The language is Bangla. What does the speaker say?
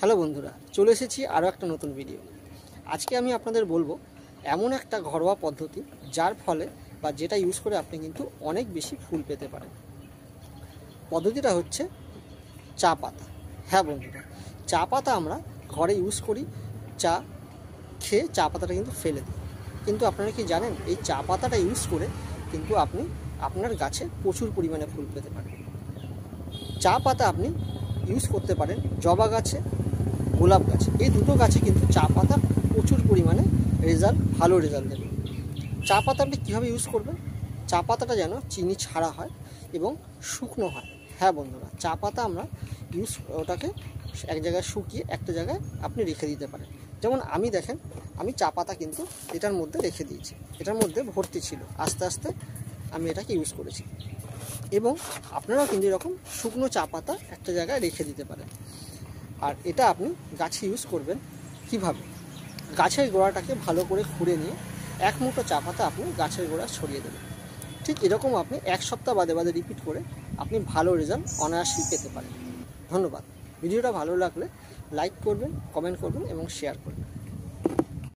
হ্যালো বন্ধুরা চলে এসেছি আরও একটা নতুন ভিডিও আজকে আমি আপনাদের বলবো এমন একটা ঘরোয়া পদ্ধতি যার ফলে বা যেটা ইউজ করে আপনি কিন্তু অনেক বেশি ফুল পেতে পারেন পদ্ধতিটা হচ্ছে চা পাতা হ্যাঁ বন্ধুরা চা পাতা আমরা ঘরে ইউজ করি চা খেয়ে চা পাতাটা কিন্তু ফেলে দিই কিন্তু আপনারা কি জানেন এই চা পাতাটা ইউজ করে কিন্তু আপনি আপনার গাছে প্রচুর পরিমাণে ফুল পেতে পারেন চা পাতা আপনি ইউজ করতে পারেন জবা গাছে গোলাপ গাছ এই দুটো গাছে কিন্তু চা পাতা প্রচুর পরিমাণে রেজাল্ট ভালো রেজাল্ট দেবে চা পাতা আপনি কীভাবে ইউজ করবেন চা পাতাটা যেন চিনি ছাড়া হয় এবং শুকনো হয় হ্যাঁ বন্ধুরা চা পাতা আমরা ইউজ ওটাকে এক জায়গায় শুকিয়ে একটা জায়গায় আপনি রেখে দিতে পারেন যেমন আমি দেখেন আমি চা পাতা কিন্তু এটার মধ্যে রেখে দিয়েছি এটার মধ্যে ভর্তি ছিল আস্তে আস্তে আমি এটাকে ইউজ করেছি এবং আপনারাও কিন্তু এরকম শুকনো চা পাতা একটা জায়গায় রেখে দিতে পারেন আর এটা আপনি গাছে ইউজ করবেন কিভাবে গাছের গোড়াটাকে ভালো করে খুঁড়ে নিয়ে এক মুঠো চা পাতা আপনি গাছের গোড়া ছড়িয়ে দেবেন ঠিক এরকম আপনি এক সপ্তাহ বাদে বাদে রিপিট করে আপনি ভালো রেজাল্ট অনায়াসেই পেতে পারেন ধন্যবাদ ভিডিওটা ভালো লাগলে লাইক করবেন কমেন্ট করবেন এবং শেয়ার করবেন